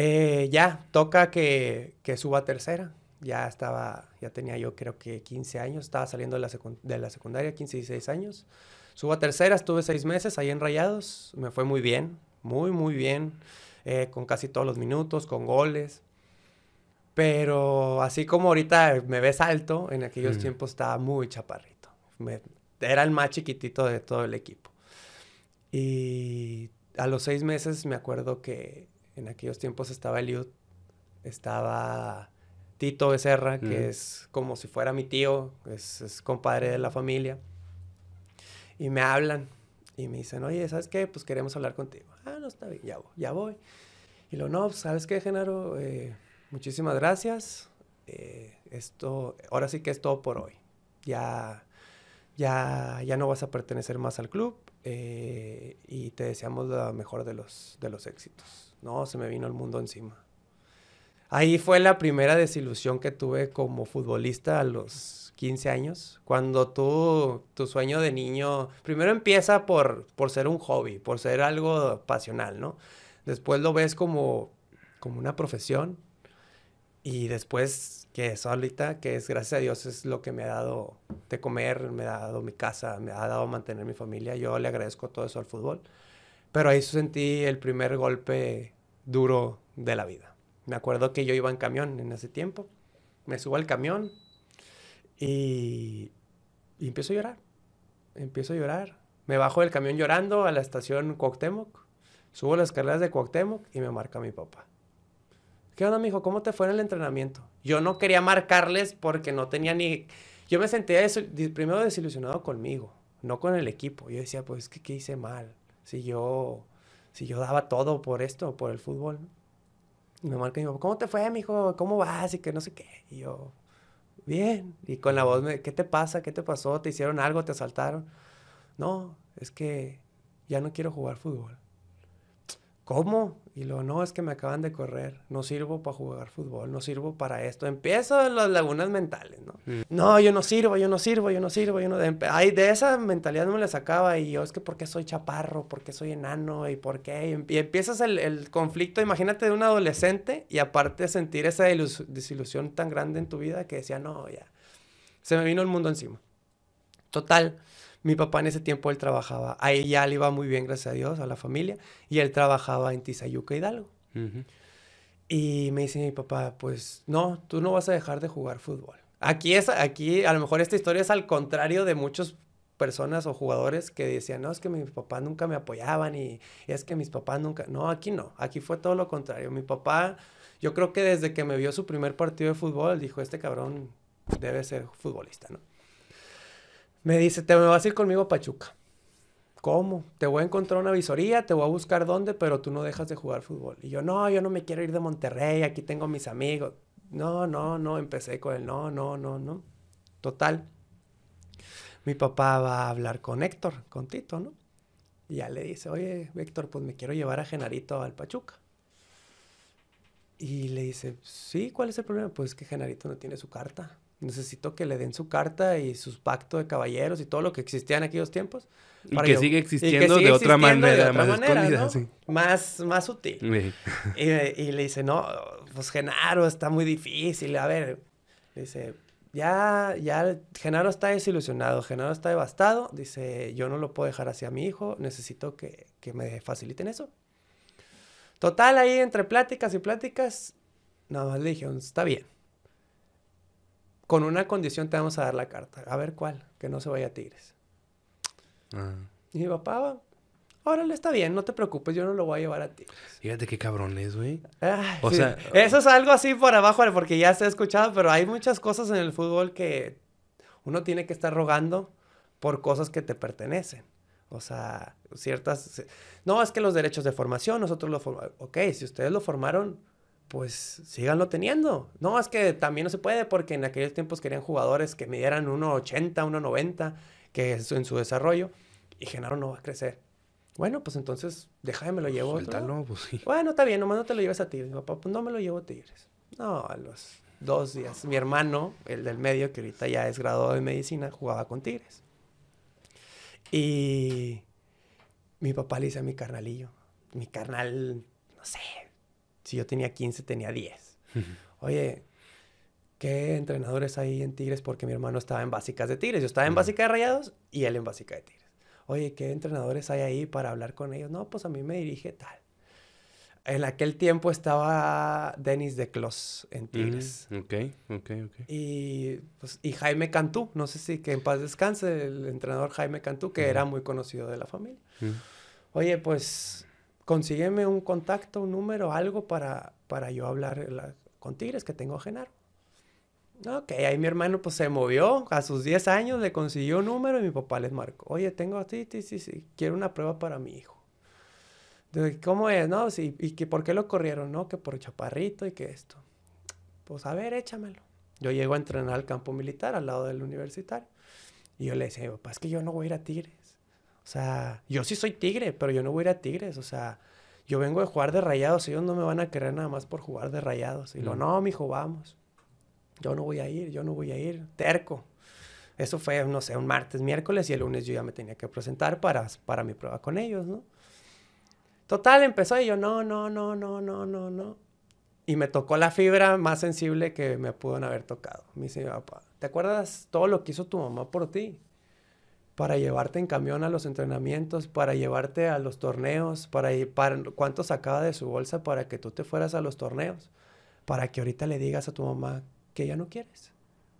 Eh, ya, toca que, suba a tercera. Ya estaba, ya tenía yo creo que 15 años, estaba saliendo de la, de la secundaria, 15, 16 años. Subo a tercera, estuve seis meses ahí en Rayados, me fue muy bien, muy, muy bien, eh, con casi todos los minutos, con goles. Pero así como ahorita me ves alto, en aquellos mm. tiempos estaba muy chaparrito. era el más chiquitito de todo el equipo. Y a los seis meses me acuerdo que en aquellos tiempos estaba Eliud, estaba Tito Becerra, que es como si fuera mi tío, es, compadre de la familia. Y me hablan y me dicen, oye, ¿sabes qué? Pues queremos hablar contigo. Ah, no está bien, ya voy. Ya voy. Y lo no, pues, ¿sabes qué, Genaro? Eh, muchísimas gracias. Eh, esto, ahora sí que es todo por hoy. Ya ya, no vas a pertenecer más al club eh, y te deseamos la mejor de los, de los éxitos. No, se me vino el mundo encima. Ahí fue la primera desilusión que tuve como futbolista a los 15 años, cuando tú, tu sueño de niño, primero empieza por, por ser un hobby, por ser algo pasional, ¿no? Después lo ves como, como una profesión y después que es ahorita, que es gracias a Dios es lo que me ha dado de comer, me ha dado mi casa, me ha dado mantener mi familia. Yo le agradezco todo eso al fútbol. Pero ahí sentí el primer golpe duro de la vida. Me acuerdo que yo iba en camión en ese tiempo. Me subo al camión y, empiezo a llorar. Empiezo a llorar. Me bajo del camión llorando a la estación Cuauhtémoc. Subo las carreras de Cuauhtémoc y me marca mi papá ¿Qué onda, mijo? ¿Cómo te fue en el entrenamiento? Yo no quería marcarles porque no tenía ni... Yo me sentía primero desilusionado conmigo, no con el equipo. Yo decía, pues, ¿qué, hice mal? Si yo, si yo daba todo por esto, por el fútbol. Y me marca y me dijo, ¿cómo te fue, mijo? ¿Cómo vas? Y que no sé qué. Y yo, bien. Y con la voz, me, ¿qué te pasa? ¿Qué te pasó? ¿Te hicieron algo? ¿Te asaltaron? No, es que ya no quiero jugar fútbol. ¿cómo? Y lo no, es que me acaban de correr, no sirvo para jugar fútbol, no sirvo para esto. Empiezo las lagunas mentales, ¿no? Mm. No, yo no sirvo, yo no sirvo, yo no sirvo, yo no... Ay, de esa mentalidad no me la sacaba y yo, es que ¿por qué soy chaparro? ¿Por qué soy enano? ¿Y por qué? Y em-, empiezas el, el conflicto, imagínate de un adolescente y aparte sentir esa desilusión tan grande en tu vida que decía, no, ya, se me vino el mundo encima. Total, mi papá en ese tiempo él trabajaba, a ella le iba muy bien, gracias a Dios, a la familia, y él trabajaba en Tizayuca Hidalgo. Y me dice mi papá, pues no, tú no vas a dejar de jugar fútbol. Aquí es, aquí a lo mejor esta historia es al contrario de muchas personas o jugadores que decían, no, es que mis papás nunca me apoyaban y es que mis papás nunca, no, aquí no, aquí fue todo lo contrario. Mi papá, yo creo que desde que me vio su primer partido de fútbol, dijo, este cabrón debe ser futbolista, ¿no? Me dice, te me vas a ir conmigo Pachuca. ¿Cómo? Te voy a encontrar una visoría, te voy a buscar dónde, pero tú no dejas de jugar fútbol. Y yo, no, yo no me quiero ir de Monterrey, aquí tengo mis amigos. No, no, no, empecé con él no, no, no, no. Total. Mi papá va a hablar con Héctor, con Tito, ¿no? Y ya le dice, oye, Héctor, pues me quiero llevar a Genarito al Pachuca. Y le dice, sí, ¿cuál es el problema? Pues que Genarito no tiene su carta. Necesito que le den su carta y sus pactos de caballeros y todo lo que existía en aquellos tiempos. Y que, sigue existiendo de otra manera, más manera, Más, sutil. Y, le dice, no, pues Genaro está muy difícil. A ver, dice, ya, ya, Genaro está desilusionado, Genaro está devastado. Dice, yo no lo puedo dejar así a mi hijo, necesito que, me faciliten eso. Total, ahí entre pláticas y pláticas, nada más le dije está bien con una condición te vamos a dar la carta. A ver cuál, que no se vaya a Tigres. Ah. Y mi papá, órale, está bien, no te preocupes, yo no lo voy a llevar a ti. Fíjate qué cabrones, güey. Ah, o sea... Eso es algo así por abajo, porque ya se ha escuchado, pero hay muchas cosas en el fútbol que uno tiene que estar rogando por cosas que te pertenecen. O sea, ciertas... No, es que los derechos de formación, nosotros lo formamos... Ok, si ustedes lo formaron, pues síganlo teniendo. No, es que también no se puede porque en aquellos tiempos querían jugadores que midieran 1,80, 1,90, que es en su desarrollo, y Genaro no va a crecer. Bueno, pues entonces déjame, me lo llevo. Suéltalo, pues sí. Bueno, está bien, nomás no te lo lleves a Tigres. Papá, pues no me lo llevo a Tigres. No, a los dos días. Mi hermano, el del medio, que ahorita ya es graduado de medicina, jugaba con Tigres. Y mi papá le dice a mi carnalillo, mi carnal, no sé, si yo tenía 15, tenía 10. Oye, ¿qué entrenadores hay en Tigres? Porque mi hermano estaba en básicas de Tigres. Yo estaba en básica de Rayados y él en básica de Tigres. Oye, ¿qué entrenadores hay ahí para hablar con ellos? No, pues a mí me dirige tal. En aquel tiempo estaba Denis de Clos en Tigres. Ok, ok, ok. Y, pues, y, Jaime Cantú, no sé si que en paz descanse, el entrenador Jaime Cantú, que era muy conocido de la familia. Oye, pues consígueme un contacto, un número, algo para, para yo hablar con Tigres, que tengo a Genaro. Ok, ahí mi hermano pues se movió, a sus 10 años le consiguió un número y mi papá les marcó, oye, tengo, sí, sí, sí, sí, quiero una prueba para mi hijo. ¿cómo es? No, sí, y que por qué lo corrieron, ¿no? Que por chaparrito y que esto. Pues a ver, échamelo. Yo llego a entrenar al campo militar al lado del universitario. Y yo le decía, papá, es que yo no voy a ir a Tigres. O sea, yo sí soy tigre, pero yo no voy a ir a tigres. O sea, yo vengo de jugar de rayados. Ellos no me van a querer nada más por jugar de rayados. Y lo, no, mijo, vamos. Yo no voy a ir, yo no voy a ir. Terco. Eso fue, no sé, un martes, miércoles y el lunes yo ya me tenía que presentar para, para mi prueba con ellos, ¿no? Total, empezó y yo, no, no, no, no, no, no, no. Y me tocó la fibra más sensible que me pudieron haber tocado. Me dice papá, ¿te acuerdas todo lo que hizo tu mamá por ti? para llevarte en camión a los entrenamientos, para llevarte a los torneos, para, para cuánto sacaba de su bolsa para que tú te fueras a los torneos, para que ahorita le digas a tu mamá que ya no quieres.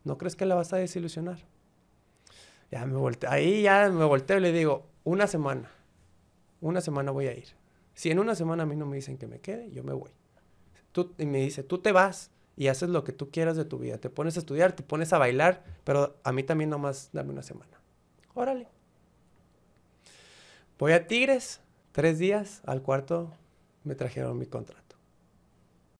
¿No crees que la vas a desilusionar? Ya me ahí ya me volteo y le digo, una semana, una semana voy a ir. Si en una semana a mí no me dicen que me quede, yo me voy. Tú, y me dice, tú te vas y haces lo que tú quieras de tu vida. Te pones a estudiar, te pones a bailar, pero a mí también nomás dame una semana. Órale. Voy a Tigres, tres días, al cuarto me trajeron mi contrato.